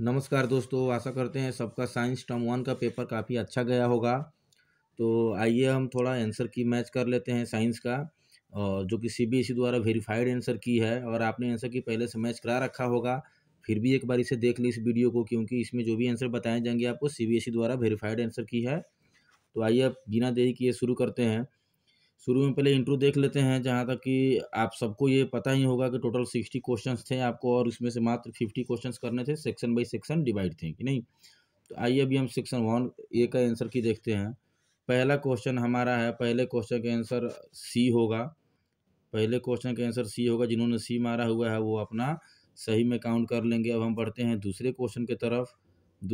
नमस्कार दोस्तों आशा करते हैं सबका साइंस टर्म वन का पेपर काफ़ी अच्छा गया होगा तो आइए हम थोड़ा आंसर की मैच कर लेते हैं साइंस का और जो कि सीबीएसई द्वारा वेरीफाइड आंसर की है और आपने आंसर की पहले से मैच करा रखा होगा फिर भी एक बार इसे देख ली इस वीडियो को क्योंकि इसमें जो भी आंसर बताए जाएंगे आपको सी द्वारा वेरीफाइड आंसर की है तो आइए आप बिना देरी किए शुरू करते हैं शुरू में पहले इंट्रो देख लेते हैं जहाँ तक कि आप सबको ये पता ही होगा कि टोटल सिक्सटी क्वेश्चंस थे आपको और इसमें से मात्र फिफ्टी क्वेश्चंस करने थे सेक्शन बाई सेक्शन डिवाइड थे कि नहीं तो आइए अभी हम सेक्शन वन ए का आंसर की देखते हैं पहला क्वेश्चन हमारा है पहले क्वेश्चन का आंसर सी होगा पहले क्वेश्चन का आंसर सी होगा जिन्होंने सी मारा हुआ है वो अपना सही में काउंट कर लेंगे अब हम बढ़ते हैं दूसरे क्वेश्चन की तरफ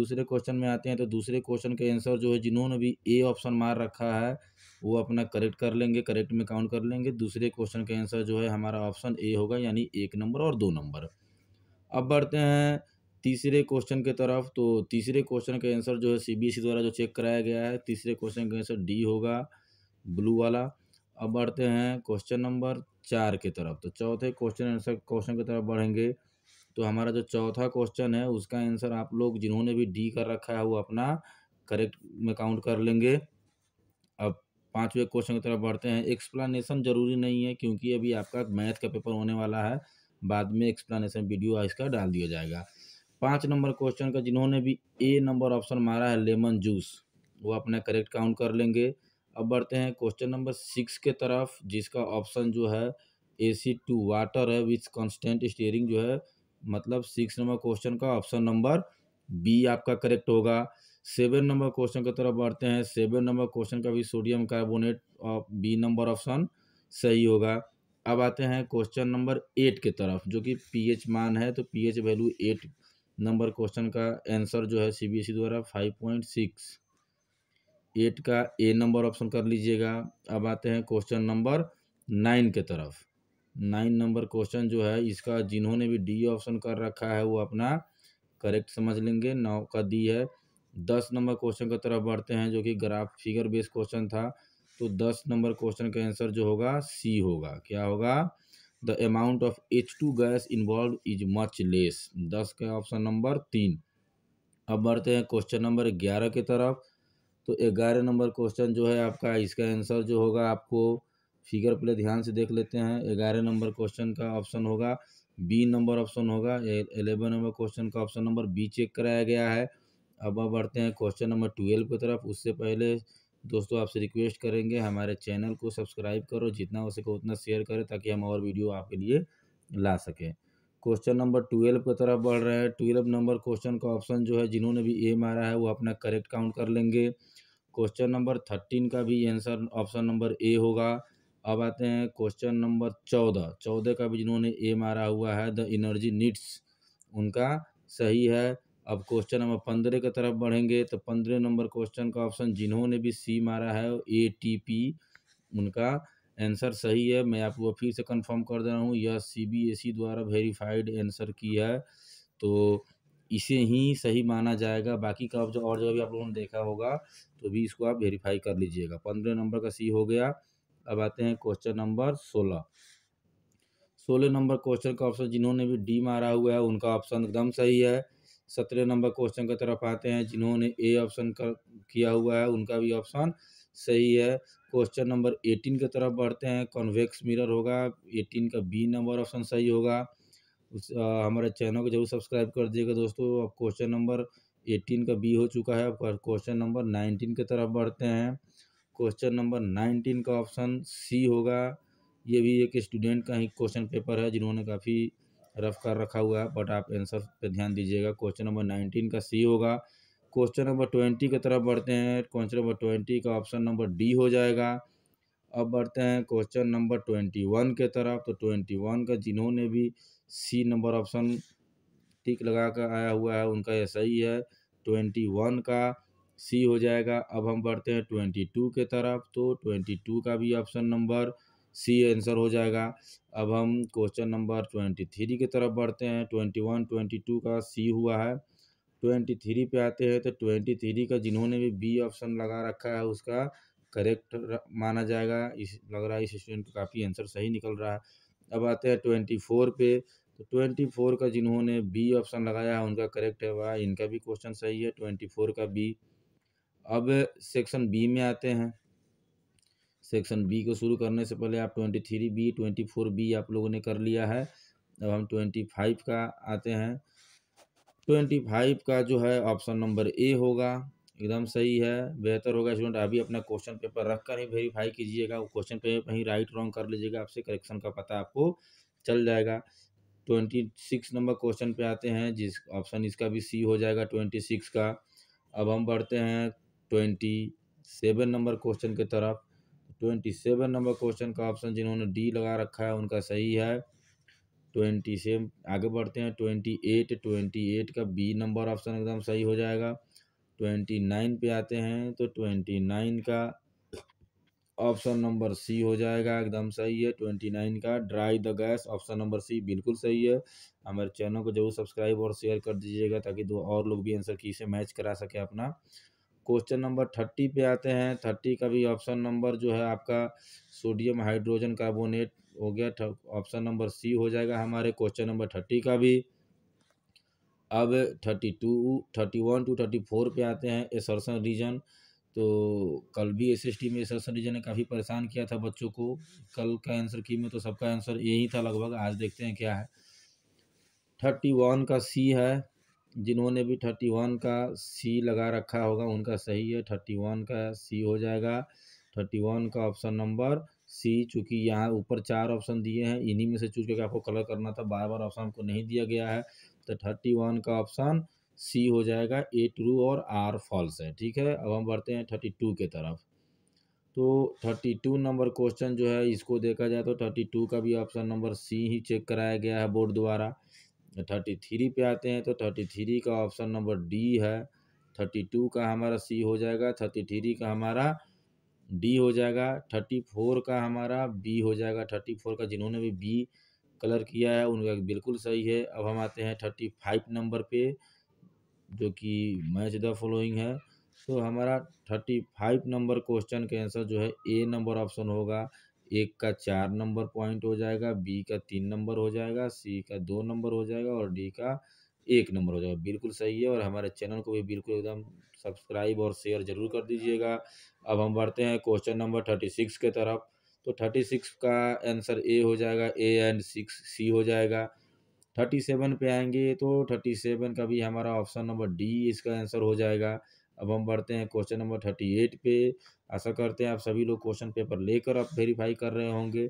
दूसरे क्वेश्चन में आते हैं तो दूसरे क्वेश्चन के आंसर जो है जिन्होंने भी ए ऑप्शन मार रखा है वो अपना करेक्ट कर लेंगे करेक्ट में काउंट कर लेंगे दूसरे क्वेश्चन का आंसर जो है हमारा ऑप्शन ए होगा यानी एक नंबर और दो नंबर अब बढ़ते हैं तीसरे क्वेश्चन के तरफ तो तीसरे क्वेश्चन का आंसर जो है सीबीएसई e द्वारा जो चेक कराया गया है तीसरे क्वेश्चन का आंसर डी होगा ब्लू वाला अब बढ़ते हैं क्वेश्चन नंबर चार के तरफ तो चौथे क्वेश्चन आंसर क्वेश्चन की तरफ बढ़ेंगे तो हमारा जो चौथा क्वेश्चन है उसका आंसर आप लोग जिन्होंने भी डी कर रखा है वो अपना करेक्ट में काउंट कर लेंगे अब पाँचवें क्वेश्चन की तरफ बढ़ते हैं एक्सप्लानेशन जरूरी नहीं है क्योंकि अभी आपका मैथ का पेपर होने वाला है बाद में एक्सप्लानेशन वीडियो इसका डाल दिया जाएगा पाँच नंबर क्वेश्चन का जिन्होंने भी ए नंबर ऑप्शन मारा है लेमन जूस वो अपना करेक्ट काउंट कर लेंगे अब बढ़ते हैं क्वेश्चन नंबर सिक्स के तरफ जिसका ऑप्शन जो है ए सी टू वाटर है विथ कॉन्स्टेंट स्टेयरिंग जो है मतलब सिक्स नंबर क्वेश्चन का ऑप्शन नंबर बी आपका करेक्ट होगा सेवन नंबर क्वेश्चन की तरफ बढ़ते हैं सेवन नंबर क्वेश्चन का भी सोडियम कार्बोनेट और बी नंबर ऑप्शन सही होगा अब आते हैं क्वेश्चन नंबर एट के तरफ जो कि पीएच मान है तो pH value eight number question का आंसर जो है सीबीएसई द्वारा फाइव पॉइंट सिक्स एट का ए नंबर ऑप्शन कर लीजिएगा अब आते हैं क्वेश्चन नंबर नाइन के तरफ नाइन नंबर क्वेश्चन जो है इसका जिन्होंने भी डी ऑप्शन कर रखा है वो अपना करेक्ट समझ लेंगे नौ का दी है दस नंबर क्वेश्चन की तरफ बढ़ते हैं जो कि ग्राफ फिगर बेस क्वेश्चन था तो दस नंबर क्वेश्चन का आंसर जो होगा सी होगा क्या होगा the amount of H two gas involve is much less दस का ऑप्शन नंबर तीन अब बढ़ते हैं क्वेश्चन नंबर ग्यारह की तरफ तो ग्यारह नंबर क्वेश्चन जो है आपका इसका आंसर जो होगा आपको फिगर पहले ध्यान से देख लेते हैं ग्यारह नंबर क्वेश्चन का ऑप्शन होगा बी नंबर ऑप्शन होगा एलेवन नंबर क्वेश्चन का ऑप्शन नंबर बी चेक कराया गया है अब आप बढ़ते हैं क्वेश्चन नंबर ट्वेल्व की तरफ उससे पहले दोस्तों आपसे रिक्वेस्ट करेंगे हमारे चैनल को सब्सक्राइब करो जितना हो सके उतना शेयर करें ताकि हम और वीडियो आपके लिए ला सकें क्वेश्चन नंबर ट्वेल्व की तरफ बढ़ रहे हैं ट्वेल्व नंबर क्वेश्चन का ऑप्शन जो है जिन्होंने भी ए मारा है वो अपना करेक्ट काउंट कर लेंगे क्वेश्चन नंबर थर्टीन का भी आंसर ऑप्शन नंबर ए होगा अब आते हैं क्वेश्चन नंबर चौदह चौदह का भी जिन्होंने ए मारा हुआ है द इनर्जी नीड्स उनका सही है अब क्वेश्चन नंबर पंद्रह की तरफ बढ़ेंगे तो पंद्रह नंबर क्वेश्चन का ऑप्शन जिन्होंने भी सी मारा है ए टी पी उनका आंसर सही है मैं आपको फिर से कंफर्म कर दे रहा हूँ यह सी बी एस ई द्वारा वेरीफाइड आंसर की है तो इसे ही सही माना जाएगा बाकी का जो और जगह भी आप लोगों ने देखा होगा तो भी इसको आप वेरीफाई कर लीजिएगा पंद्रह नंबर का सी हो गया अब आते हैं क्वेश्चन नंबर सोलह सोलह नंबर क्वेश्चन का ऑप्शन जिन्होंने भी डी मारा हुआ है उनका ऑप्शन एकदम सही है सत्रह नंबर क्वेश्चन की तरफ आते हैं जिन्होंने ए ऑप्शन कर किया हुआ है उनका भी ऑप्शन सही है क्वेश्चन नंबर एटीन की तरफ बढ़ते हैं कॉन्वेक्स मिरर होगा एटीन का बी नंबर ऑप्शन सही होगा उस आ, हमारे चैनल को जरूर सब्सक्राइब कर दिएगा दोस्तों अब क्वेश्चन नंबर एटीन का बी हो चुका है अब क्वेश्चन नंबर नाइनटीन की तरफ बढ़ते हैं क्वेश्चन नंबर नाइनटीन का ऑप्शन सी होगा ये भी एक स्टूडेंट का ही क्वेश्चन पेपर है जिन्होंने काफ़ी रफ कर रखा हुआ है बट आप आंसर पे ध्यान दीजिएगा क्वेश्चन नंबर नाइनटीन का सी होगा क्वेश्चन नंबर ट्वेंटी की तरफ बढ़ते हैं क्वेश्चन नंबर ट्वेंटी का ऑप्शन नंबर डी हो जाएगा अब बढ़ते हैं क्वेश्चन नंबर ट्वेंटी वन के तरफ तो ट्वेंटी वन का जिन्होंने भी सी नंबर ऑप्शन टिक लगा कर आया हुआ है उनका यह सही है ट्वेंटी वन का सी हो जाएगा अब हम बढ़ते हैं ट्वेंटी टू के तरफ तो ट्वेंटी टू का भी ऑप्शन नंबर सी आंसर हो जाएगा अब हम क्वेश्चन नंबर ट्वेंटी थ्री की तरफ बढ़ते हैं ट्वेंटी वन ट्वेंटी टू का सी हुआ है ट्वेंटी थ्री पे आते हैं तो ट्वेंटी थ्री का जिन्होंने भी बी ऑप्शन लगा रखा है उसका करेक्ट माना जाएगा इस लग रहा है इस स्टूडेंट का काफ़ी आंसर सही निकल रहा है अब आते हैं ट्वेंटी फोर पे तो ट्वेंटी फोर का जिन्होंने बी ऑप्शन लगाया है उनका करेक्ट है वह इनका भी क्वेश्चन सही है ट्वेंटी फोर का बी अब सेक्शन बी में आते हैं सेक्शन बी को शुरू करने से पहले आप twenty three B twenty four B आप लोगों ने कर लिया है अब हम ट्वेंटी फाइव का आते हैं ट्वेंटी फाइव का जो है ऑप्शन नंबर ए होगा एकदम सही है बेहतर होगा स्टूडेंट अभी अपना क्वेश्चन पेपर रख कर ही वेरीफाई कीजिएगा वो क्वेश्चन पेपर ही राइट रॉन्ग कर लीजिएगा आपसे करेक्शन का पता आपको चल जाएगा ट्वेंटी सिक्स नंबर क्वेश्चन पे आते हैं जिस ऑप्शन इसका भी सी हो जाएगा ट्वेंटी सिक्स का अब हम बढ़ते हैं ट्वेंटी सेवन नंबर क्वेश्चन की तरफ ट्वेंटी सेवन नंबर क्वेश्चन का ऑप्शन जिन्होंने डी लगा रखा है उनका सही है ट्वेंटी सेवन आगे बढ़ते हैं ट्वेंटी एट ट्वेंटी एट का बी नंबर ऑप्शन एकदम सही हो जाएगा ट्वेंटी नाइन पे आते हैं तो ट्वेंटी नाइन का ऑप्शन नंबर सी हो जाएगा एकदम सही है ट्वेंटी नाइन का dry the gas option number C बिल्कुल सही है हमारे चैनल को जरूर सब्सक्राइब और शेयर कर दीजिएगा ताकि दो और लोग भी आंसर की से मैच करा सके अपना क्वेश्चन नंबर थर्टी पे आते हैं थर्टी का भी ऑप्शन नंबर जो है आपका सोडियम हाइड्रोजन कार्बोनेट हो गया ऑप्शन नंबर सी हो जाएगा हमारे क्वेश्चन नंबर थर्टी का भी अब thirty two thirty one two thirty four पे आते हैं एसर्सन रीजन तो कल भी एस एस टी में एसर्सन रीजन ने काफ़ी परेशान किया था बच्चों को कल का आंसर की में तो सबका आंसर यही था लगभग आज देखते हैं क्या है थर्टी वन का सी है जिन्होंने भी थर्टी वन का सी लगा रखा होगा उनका सही है थर्टी वन का सी हो जाएगा थर्टी वन का ऑप्शन नंबर सी चूँकि यहाँ ऊपर चार ऑप्शन दिए हैं इन्हीं में से चूज करके आपको कलर करना था बार बार ऑप्शन आपको नहीं दिया गया है तो थर्टी वन का ऑप्शन सी हो जाएगा ए ट्रू और आर फॉल्स है ठीक है अब हम बढ़ते हैं थर्टी टू के तरफ तो थर्टी टू नंबर क्वेश्चन जो है इसको देखा जाए तो थर्टी टू का भी ऑप्शन नंबर सी ही चेक कराया गया है बोर्ड द्वारा थर्टी थ्री पे आते हैं तो थर्टी थ्री का ऑप्शन नंबर डी है थर्टी टू का हमारा सी हो जाएगा थर्टी थ्री का हमारा डी हो जाएगा थर्टी फोर का हमारा बी हो जाएगा थर्टी फोर का जिन्होंने भी बी कलर किया है उनका बिल्कुल सही है अब हम आते हैं थर्टी फाइव नंबर पे जो कि मैच द फॉलोइंग है तो हमारा थर्टी फाइव नंबर क्वेश्चन के आंसर जो है ए नंबर ऑप्शन होगा एक का चार नंबर पॉइंट हो जाएगा बी का तीन नंबर हो जाएगा सी का दो नंबर हो जाएगा और डी का एक नंबर हो जाएगा बिल्कुल सही है और हमारे चैनल को भी बिल्कुल एकदम सब्सक्राइब और शेयर ज़रूर कर दीजिएगा अब हम बढ़ते हैं क्वेश्चन नंबर थर्टी सिक्स के तरफ तो थर्टी सिक्स का आंसर ए हो जाएगा ए एंड सिक्स सी हो जाएगा थर्टी सेवन पे आएंगे तो थर्टी सेवन का भी हमारा ऑप्शन नंबर डी इसका आंसर हो जाएगा अब हम बढ़ते हैं क्वेश्चन नंबर थर्टी एट पे आशा करते हैं आप सभी लोग क्वेश्चन पेपर लेकर आप वेरीफाई कर रहे होंगे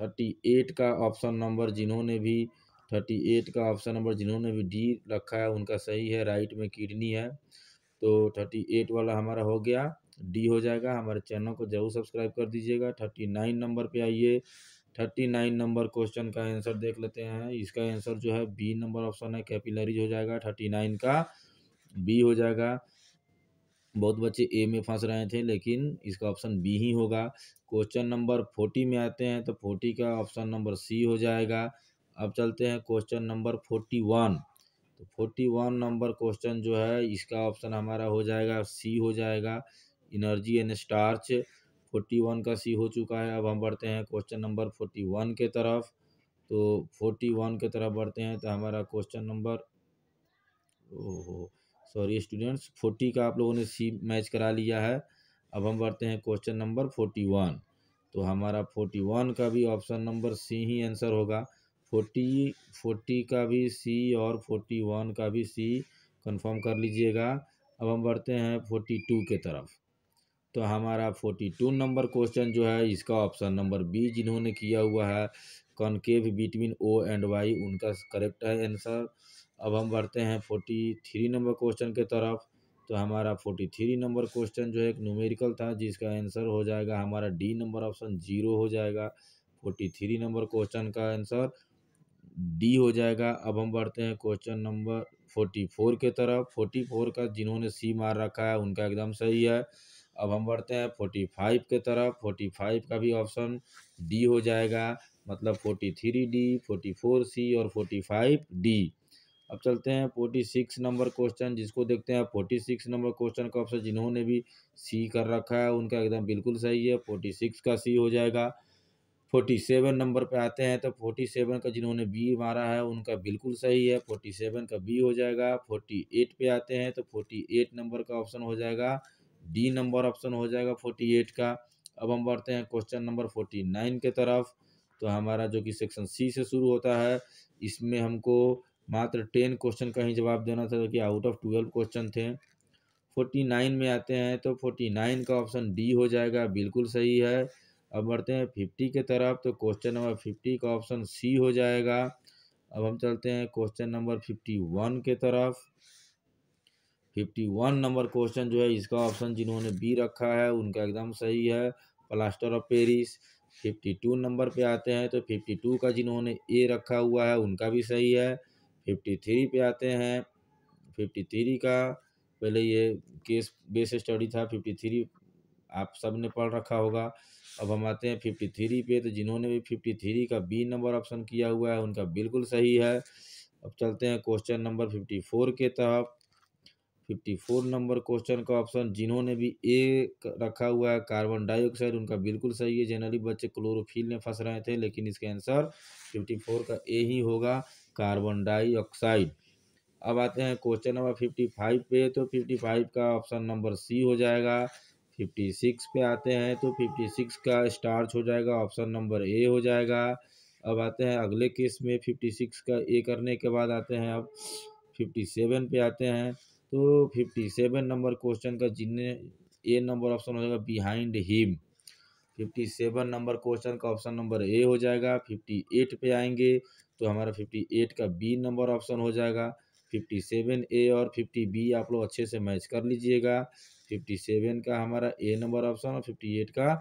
थर्टी एट का ऑप्शन नंबर जिन्होंने भी थर्टी एट का ऑप्शन नंबर जिन्होंने भी डी रखा है उनका सही है राइट में किडनी है तो थर्टी एट वाला हमारा हो गया डी हो जाएगा हमारे चैनल को जरूर सब्सक्राइब कर दीजिएगा थर्टी नाइन नंबर पे आइए थर्टी नाइन नंबर क्वेश्चन का आंसर देख लेते हैं इसका आंसर जो है बी नंबर ऑप्शन है कैपिलरीज हो जाएगा थर्टी नाइन का बी हो जाएगा बहुत बच्चे ए में फंस रहे थे लेकिन इसका ऑप्शन बी ही होगा क्वेश्चन नंबर फोर्टी में आते हैं तो फोर्टी का ऑप्शन नंबर सी हो जाएगा अब चलते हैं क्वेश्चन नंबर फोर्टी वन तो फोर्टी वन नंबर क्वेश्चन जो है इसका ऑप्शन हमारा हो जाएगा सी हो जाएगा energy and starch forty one का सी हो चुका है अब हम बढ़ते हैं क्वेश्चन नंबर फोर्टी वन के तरफ तो फोर्टी वन के तरफ बढ़ते हैं तो हमारा क्वेश्चन नंबर ओहो सॉरी स्टूडेंट्स फोर्टी का आप लोगों ने सी मैच करा लिया है अब हम बढ़ते हैं क्वेश्चन नंबर फोर्टी वन तो हमारा फोर्टी वन का भी ऑप्शन नंबर सी ही आंसर होगा फोर्टी फोर्टी का भी सी और फोर्टी वन का भी सी कंफर्म कर लीजिएगा अब हम बढ़ते हैं फोर्टी टू के तरफ तो हमारा फोर्टी टू नंबर क्वेश्चन जो है इसका ऑप्शन नंबर बी जिन्होंने किया हुआ है concave between O and Y उनका करेक्ट है आंसर अब हम बढ़ते हैं फोर्टी थ्री नंबर क्वेश्चन के तरफ तो हमारा फोर्टी थ्री नंबर क्वेश्चन जो है एक न्यूमेरिकल था जिसका आंसर हो जाएगा हमारा डी नंबर ऑप्शन जीरो हो जाएगा फोर्टी थ्री नंबर क्वेश्चन का आंसर डी हो जाएगा अब हम बढ़ते हैं क्वेश्चन नंबर फोर्टी फोर के तरफ फोर्टी फोर का जिन्होंने सी मार रखा है उनका एकदम सही है अब हम बढ़ते हैं फोर्टी फाइव के तरफ फोर्टी फाइव का भी ऑप्शन डी हो जाएगा मतलब forty three D forty four C और फोर्टी फाइव डी अब चलते हैं फोर्टी सिक्स नंबर क्वेश्चन जिसको देखते हैं फोर्टी सिक्स नंबर क्वेश्चन का ऑप्शन जिन्होंने भी सी कर रखा है उनका एकदम बिल्कुल सही है फोर्टी सिक्स का सी हो जाएगा फोर्टी सेवन नंबर पे आते हैं तो फोर्टी सेवन का जिन्होंने बी मारा है उनका बिल्कुल सही है फोर्टी सेवन का बी हो जाएगा फोर्टी एट पे आते हैं तो फोर्टी एट नंबर का ऑप्शन हो जाएगा डी नंबर ऑप्शन हो जाएगा फोर्टी एट का अब हम बढ़ते हैं क्वेश्चन नंबर फोर्टी नाइन के तरफ तो हमारा जो कि सेक्शन सी से शुरू होता है इसमें हमको मात्र टेन क्वेश्चन का ही जवाब देना था जो कि आउट ऑफ ट्वेल्व क्वेश्चन थे फोर्टी नाइन में आते हैं तो फोर्टी नाइन का ऑप्शन डी हो जाएगा बिल्कुल सही है अब बढ़ते हैं फिफ्टी के तरफ तो क्वेश्चन नंबर फिफ्टी का ऑप्शन सी हो जाएगा अब हम चलते हैं क्वेश्चन नंबर फिफ्टी वन के तरफ फिफ्टी वन नंबर क्वेश्चन जो है इसका ऑप्शन जिन्होंने बी रखा है उनका एकदम सही है plaster of Paris fifty two number पे आते हैं तो फिफ्टी टू का जिन्होंने ए रखा हुआ है उनका भी सही है फिफ्टी थ्री पे आते हैं फिफ्टी थ्री का पहले ये केस बेस स्टडी था फिफ्टी थ्री आप सब ने पढ़ रखा होगा अब हम आते हैं फिफ्टी थ्री पे तो जिन्होंने भी फिफ्टी थ्री का बी नंबर ऑप्शन किया हुआ है उनका बिल्कुल सही है अब चलते हैं क्वेश्चन नंबर फिफ्टी फोर के तहत फिफ्टी फोर नंबर क्वेश्चन का ऑप्शन जिन्होंने भी ए रखा हुआ है कार्बन डाइऑक्साइड उनका बिल्कुल सही है जनरली बच्चे क्लोरोफिल में फंस रहे थे लेकिन इसका आंसर फिफ्टी फोर का ए ही होगा कार्बन डाइऑक्साइड अब आते हैं क्वेश्चन नंबर फिफ्टी फाइव पे तो फिफ्टी फाइव का ऑप्शन नंबर सी हो जाएगा फिफ्टी सिक्स पे आते हैं तो फिफ्टी सिक्स का स्टार्च हो जाएगा ऑप्शन नंबर ए हो जाएगा अब आते हैं अगले केस में फिफ्टी सिक्स का ए करने के बाद आते हैं अब फिफ्टी सेवन पे आते हैं तो फिफ्टी सेवन नंबर क्वेश्चन का जिन्हें ए नंबर ऑप्शन हो जाएगा behind him fifty seven number question का ऑप्शन नंबर ए हो जाएगा फिफ्टी एट पे आएंगे तो हमारा फिफ्टी एट का बी नंबर ऑप्शन हो जाएगा फिफ्टी सेवन ए और फिफ्टी बी आप लोग अच्छे से मैच कर लीजिएगा फिफ्टी सेवन का हमारा ए नंबर ऑप्शन और फिफ्टी एट का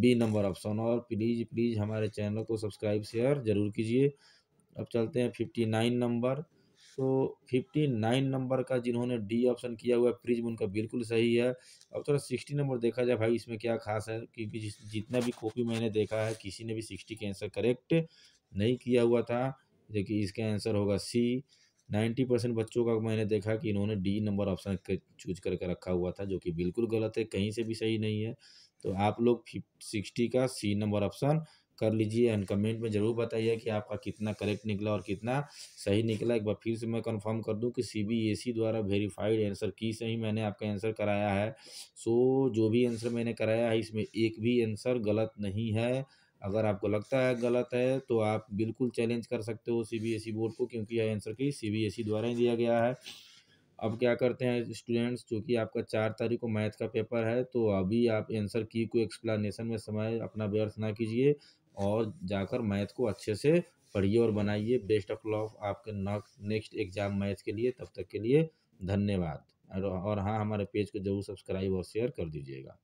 बी नंबर ऑप्शन और प्लीज़ प्लीज़ हमारे चैनल को सब्सक्राइब शेयर ज़रूर कीजिए अब चलते हैं फिफ्टी नाइन नंबर तो फिफ्टी नाइन नंबर का जिन्होंने डी ऑप्शन किया हुआ है प्रिज्म उनका बिल्कुल सही है अब थोड़ा सिक्सटी नंबर देखा जाए भाई इसमें क्या खास है क्योंकि जितना भी कॉपी मैंने देखा है किसी ने भी सिक्सटी के आंसर करेक्ट नहीं किया हुआ था देखिए इसका आंसर होगा सी नाइन्टी परसेंट बच्चों का मैंने देखा कि इन्होंने डी नंबर ऑप्शन चूज करके रखा हुआ था जो कि बिल्कुल गलत है कहीं से भी सही नहीं है तो आप लोग सिक्सटी का सी नंबर ऑप्शन कर लीजिए एंड कमेंट में ज़रूर बताइए कि आपका कितना करेक्ट निकला और कितना सही निकला एक बार फिर से मैं कंफर्म कर दूं कि सीबीएसई द्वारा वेरीफाइड आंसर की से ही मैंने आपका आंसर कराया है सो जो भी आंसर मैंने कराया है इसमें एक भी आंसर गलत नहीं है अगर आपको लगता है गलत है तो आप बिल्कुल चैलेंज कर सकते हो सीबीएसई e बोर्ड को क्योंकि यह आंसर की सीबीएसई e द्वारा ही दिया गया है अब क्या करते हैं स्टूडेंट्स चूँकि आपका चार तारीख को मैथ का पेपर है तो अभी आप आंसर की को एक्सप्लानेशन में समय अपना व्यर्थ ना कीजिए और जाकर मैथ को अच्छे से पढ़िए और बनाइए बेस्ट ऑफ लॉफ आपके नेक्स्ट एग्जाम मैथ के लिए तब तक के लिए धन्यवाद और हाँ हमारे पेज को जरूर सब्सक्राइब और शेयर कर दीजिएगा